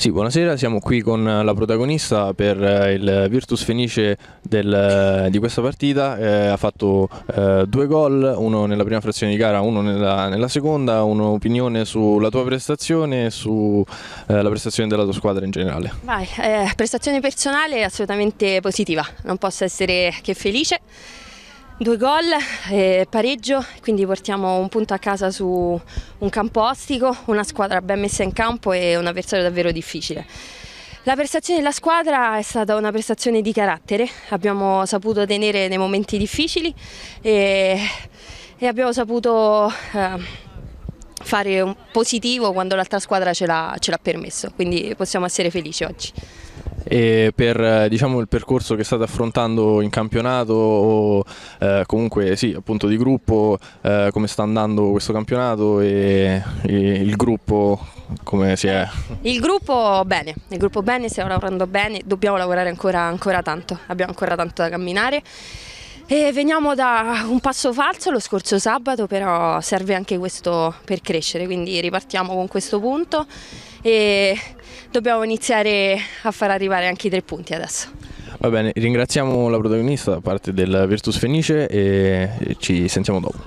Sì, buonasera, siamo qui con eh, la protagonista per eh, il Virtus Fenice del, eh, di questa partita, eh, ha fatto eh, due gol, uno nella prima frazione di gara, uno nella, nella seconda, un'opinione sulla tua prestazione e sulla eh, prestazione della tua squadra in generale. Vai, prestazione personale assolutamente positiva, non posso essere che felice. Due gol, eh, pareggio, quindi portiamo un punto a casa su un campo ostico, una squadra ben messa in campo e un avversario davvero difficile. La prestazione della squadra è stata una prestazione di carattere, abbiamo saputo tenere nei momenti difficili e, e abbiamo saputo eh, fare un positivo quando l'altra squadra ce l'ha permesso, quindi possiamo essere felici oggi e per eh, diciamo, il percorso che state affrontando in campionato o eh, comunque sì, appunto di gruppo, eh, come sta andando questo campionato e, e, il gruppo come si è? Il gruppo bene, il gruppo bene, stiamo lavorando bene, dobbiamo lavorare ancora, ancora tanto, abbiamo ancora tanto da camminare. E veniamo da un passo falso lo scorso sabato, però serve anche questo per crescere, quindi ripartiamo con questo punto e dobbiamo iniziare a far arrivare anche i tre punti adesso. Va bene, ringraziamo la protagonista da parte del Virtus Fenice e ci sentiamo dopo.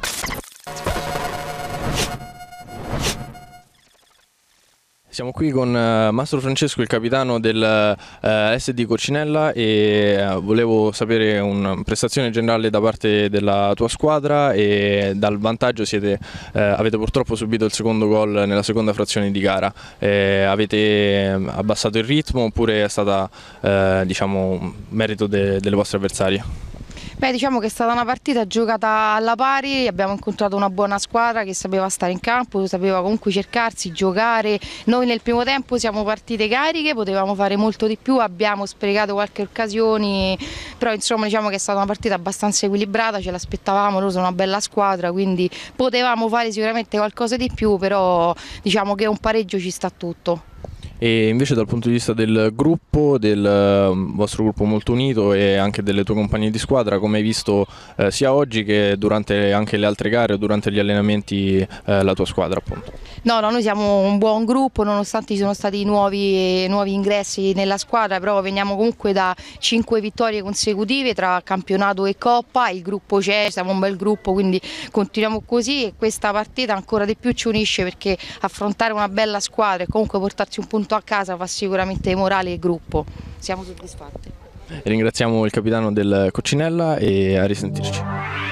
Siamo qui con eh, Mastro Francesco, il capitano del eh, SD Cocinella e eh, volevo sapere una prestazione generale da parte della tua squadra e dal vantaggio siete, eh, avete purtroppo subito il secondo gol nella seconda frazione di gara. Eh, avete mm, abbassato il ritmo oppure è stata eh, diciamo, merito de delle vostre avversarie? Beh, diciamo che è stata una partita giocata alla pari, abbiamo incontrato una buona squadra che sapeva stare in campo, sapeva comunque cercarsi, giocare. Noi nel primo tempo siamo partite cariche, potevamo fare molto di più, abbiamo sprecato qualche occasione, però insomma diciamo che è stata una partita abbastanza equilibrata, ce l'aspettavamo, loro sono una bella squadra, quindi potevamo fare sicuramente qualcosa di più, però diciamo che un pareggio ci sta tutto. E invece dal punto di vista del gruppo, del ehm, vostro gruppo molto unito e anche delle tue compagnie di squadra, come hai visto eh, sia oggi che durante anche le altre gare o durante gli allenamenti eh, la tua squadra appunto? No, no, noi siamo un buon gruppo, nonostante ci sono stati nuovi, nuovi ingressi nella squadra, però veniamo comunque da cinque vittorie consecutive tra campionato e coppa, il gruppo c'è, siamo un bel gruppo, quindi continuiamo così e questa partita ancora di più ci unisce perché affrontare una bella squadra e comunque portarsi un punto a casa fa sicuramente morale e gruppo, siamo soddisfatti. Ringraziamo il capitano del Coccinella e a risentirci.